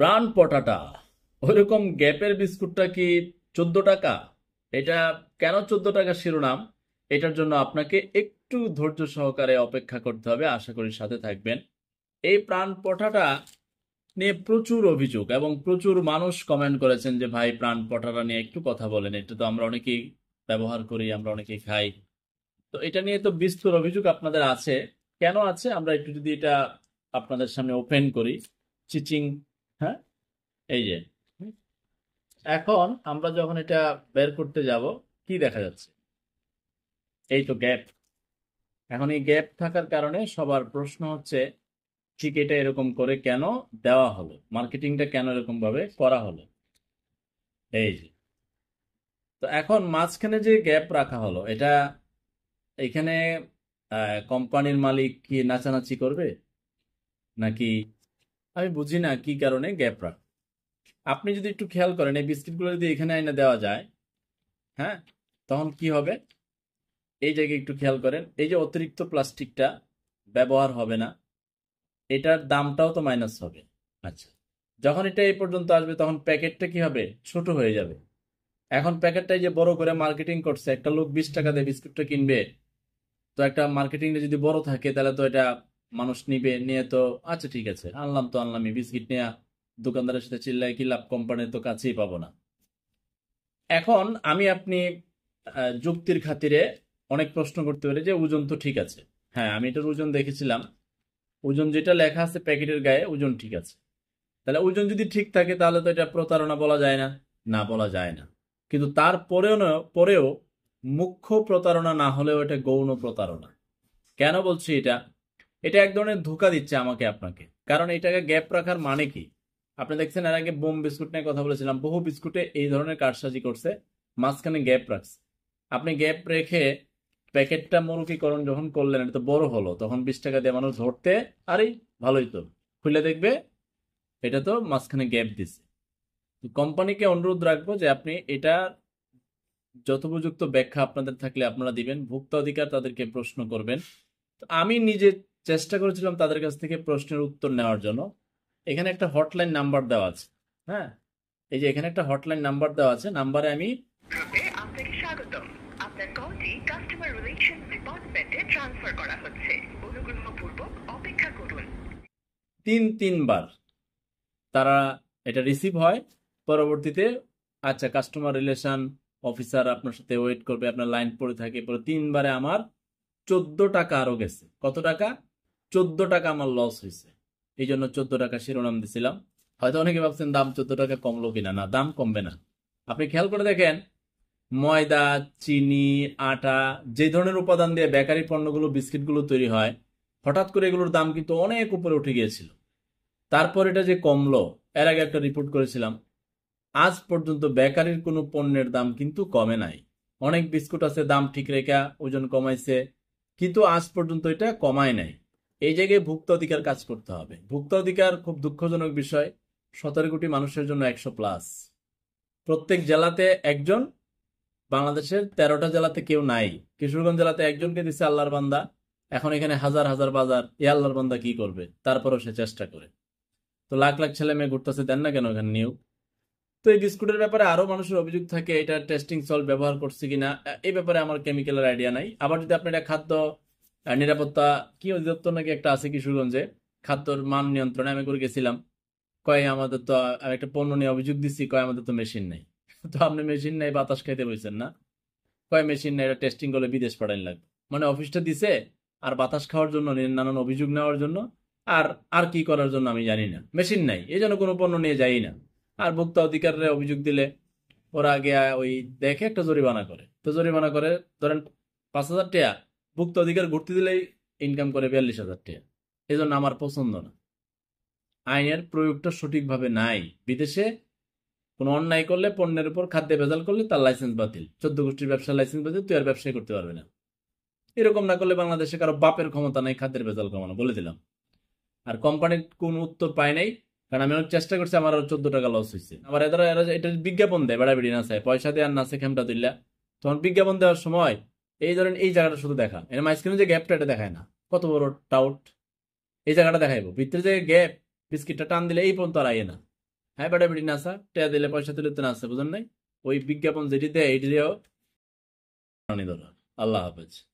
প্রাণ পটাটা ওইরকম গ্যাপের বিস্কুটটা কি চোদ্দ টাকা এটা কেন চোদ্দ টাকা শিরোনাম এটার জন্য আপনাকে একটু ধৈর্য সহকারে অপেক্ষা করতে হবে আশা করি সাথে থাকবেন এই প্রাণ পটাটা নিয়ে প্রচুর অভিযোগ এবং প্রচুর মানুষ কমেন্ট করেছেন যে ভাই প্রাণ পটাটা নিয়ে একটু কথা বলেন এটা তো আমরা অনেকেই ব্যবহার করি আমরা অনেকেই খাই তো এটা নিয়ে তো বিস্তর অভিযোগ আপনাদের আছে কেন আছে আমরা একটু যদি এটা আপনাদের সামনে ওপেন করি চিচিং হ্যাঁ এই যে এখন আমরা যখন এটা বের করতে যাব কি দেখা যাচ্ছে এই তো গ্যাপ এখন এই গ্যাপ থাকার কারণে সবার প্রশ্ন হচ্ছে ঠিক এটা এরকম করে কেন দেওয়া হলো মার্কেটিংটা কেন এরকম ভাবে করা হলো এই যে তো এখন মাঝখানে যে গ্যাপ রাখা হলো এটা এখানে কোম্পানির মালিক কি নাচানাচি করবে নাকি আমি বুঝি না কি কারণে রাখ আপনি যদি একটু খেয়াল করেন এই বিস্কিটগুলো যদি এখানে আইনে দেওয়া যায় হ্যাঁ তখন কি হবে এই জায়গায় একটু খেয়াল করেন এই যে অতিরিক্ত প্লাস্টিকটা ব্যবহার হবে না এটার দামটাও তো মাইনাস হবে আচ্ছা যখন এটা এই পর্যন্ত আসবে তখন প্যাকেটটা কি হবে ছোট হয়ে যাবে এখন প্যাকেটটাই যে বড় করে মার্কেটিং করছে একটা লোক বিশ টাকা দিয়ে বিস্কুটটা কিনবে তো একটা মার্কেটিংটা যদি বড় থাকে তাহলে তো এটা মানুষ নিবে নিয়ে তো আচ্ছা ঠিক আছে আনলাম তো আনলামই বিস্কিট নেয়া দোকানদারের সাথে চিল্লায় কি লাভ কোম্পানির তো কাছেই পাবো না এখন আমি আপনি যুক্তির খাতিরে অনেক প্রশ্ন করতে পারি যে ওজন তো ঠিক আছে হ্যাঁ আমি এটার ওজন দেখেছিলাম ওজন যেটা লেখা আছে প্যাকেটের গায়ে ওজন ঠিক আছে তাহলে ওজন যদি ঠিক থাকে তাহলে তো এটা প্রতারণা বলা যায় না না বলা যায় না কিন্তু তারপরেও পরেও মুখ্য প্রতারণা না হলেও এটা গৌণ প্রতারণা কেন বলছি এটা এটা এক ধরনের ধোকা দিচ্ছে আমাকে আপনাকে কারণ এটাকে গ্যাপ রাখার মানে কি আপনি দেখছেন এর আগে বোম বিস্কুট নিয়ে কথা বলেছিলাম বহু বিস্কুটে এই ধরনের কারসাজি করছে মাঝখানে গ্যাপ রাখছে আপনি গ্যাপ রেখে প্যাকেটটা মরুকীকরণ যখন করলেন এটা তো বড় হলো তখন বিশ টাকা দিয়ে মানুষ ধরতে আরে ভালোই তো খুলে দেখবে এটা তো মাঝখানে গ্যাপ দিছে কোম্পানিকে অনুরোধ রাখবো যে আপনি এটা যথোপযুক্ত ব্যাখ্যা আপনাদের থাকলে আপনারা দিবেন ভুক্ত অধিকার তাদেরকে প্রশ্ন করবেন আমি নিজে চেষ্টা করেছিলাম তাদের কাছ থেকে প্রশ্নের উত্তর নেওয়ার জন্য এখানে একটা হটলাইন নাম্বার দেওয়া আছে হ্যাঁ এই যে এখানে একটা হটলাইন নাম্বার দেওয়া আছে নাম্বারে আমি আপনাকে স্বাগত আপনার কলটি কাস্টমার রিলেশন ডিপার্টমেন্টে ট্রান্সফার করা হচ্ছে অনুগ্রহপূর্বক অপেক্ষা করুন তিন তিনবার তারা এটা রিসিভ হয় পরবর্তীতে আচ্ছা কাস্টমার রিলেশন অফিসার আপনার সাথে ওয়েট করবে আপনার লাইন পড়ে থাকে পরে তিনবারে আমার চোদ্দ টাকা আরও গেছে কত টাকা চোদ্দ টাকা আমার লস হয়েছে এই জন্য চোদ্দ টাকা শিরোনাম দিছিলাম হয়তো অনেকে ভাবছেন দাম চোদ্দ টাকা কমলো কিনা না দাম কমবে না আপনি খেয়াল করে দেখেন ময়দা চিনি আটা যে ধরনের উপাদান দিয়ে বেকারি পণ্যগুলো বিস্কিটগুলো তৈরি হয় হঠাৎ করে এগুলোর দাম কিন্তু অনেক উপরে উঠে গিয়েছিল তারপর এটা যে কমলো এর আগে একটা রিপোর্ট করেছিলাম আজ পর্যন্ত বেকারির কোনো পণ্যের দাম কিন্তু কমে নাই অনেক বিস্কুট আছে দাম ঠিক রেখা ওজন কমাইছে কিন্তু আজ পর্যন্ত এটা কমায় নাই এই জায়গায় ভুক্ত অধিকার কাজ করতে হবে ভুক্ত অধিকার খুব দুঃখজনক বিষয় সতেরো কোটি মানুষের জন্য একশো প্লাস প্রত্যেক জেলাতে একজন বাংলাদেশের তেরোটা জেলাতে কেউ নাই কিশোরগঞ্জ জেলাতে একজনকে দিচ্ছে আল্লাহর বান্দা এখন এখানে হাজার হাজার বাজার এ আল্লাহর বান্দা কি করবে তারপরও সে চেষ্টা করে তো লাখ লাখ ছেলে মেয়ে ঘুরতেছে দেন না কেন এখানে নিয়োগ তো এই বিস্কুটের ব্যাপারে আরো মানুষের অভিযোগ থাকে এটা টেস্টিং সল ব্যবহার করছে কিনা এই ব্যাপারে আমার কেমিক্যালের আইডিয়া নাই আবার যদি আপনি এটা খাদ্য আর নিরাপত্তা কি অধিদপ্তর নাকি একটা আছে কিশোরগঞ্জে খাদ্যর মান নিয়ন্ত্রণে আমি করে গেছিলাম কয়ে আমাদের তো একটা পণ্য নিয়ে অভিযোগ দিচ্ছি কয়ে আমাদের তো মেশিন নেই তো আপনি মেশিন নেই বাতাস খাইতে বলছেন না কয় মেশিন নেই এটা টেস্টিং করলে বিদেশ পাঠাইন লাগবে মানে অফিসটা দিছে আর বাতাস খাওয়ার জন্য নানান অভিযোগ নেওয়ার জন্য আর আর কি করার জন্য আমি জানি না মেশিন নাই এই জন্য কোনো পণ্য নিয়ে যাই না আর ভোক্তা অধিকারের অভিযোগ দিলে ওরা আগে ওই দেখে একটা জরিমানা করে তো জরিমানা করে ধরেন পাঁচ হাজার টাকা ভুক্ত অধিকার ঘুরতে দিলেই ইনকাম করে বিয়াল্লিশ হাজার টাকা এই জন্য আমার পছন্দ না আইনের প্রয়োগটা সঠিকভাবে নাই বিদেশে কোনো অন্যায় করলে পণ্যের উপর খাদ্যে ভেজাল করলে তার লাইসেন্স বাতিল চোদ্দ গোষ্ঠীর ব্যবসা লাইসেন্স বাতিল তুই আর ব্যবসায় করতে পারবে না এরকম না করলে বাংলাদেশে কারো বাপের ক্ষমতা নাই খাদ্যের ভেজাল কমানো বলে দিলাম আর কোম্পানির কোন উত্তর পায় নাই কারণ আমি অনেক চেষ্টা করছি আমার আরো চোদ্দ টাকা লস হয়েছে আবার এটা বিজ্ঞাপন দেয় বেড়াবেড়ি না চায় পয়সা দেয় আর না চায় খেমটা দিল্লা তখন বিজ্ঞাপন দেওয়ার সময় এই ধরেন এই জায়গাটা শুধু দেখা এর মাঝখানে যে গ্যাপটা এটা দেখায় না কত বড় টাউট এই জায়গাটা দেখাইবো ভিতরে যে গ্যাপ বিস্কিটটা টান দিলে এই পর্যন্ত আর আইয়ে না হ্যাঁ বেটাবেটি না আসা টেয়া দিলে পয়সা তুলে তো না আসে বুঝেন নাই ওই বিজ্ঞাপন যেটি দেয় এটি দেওয়া আল্লাহ হাফেজ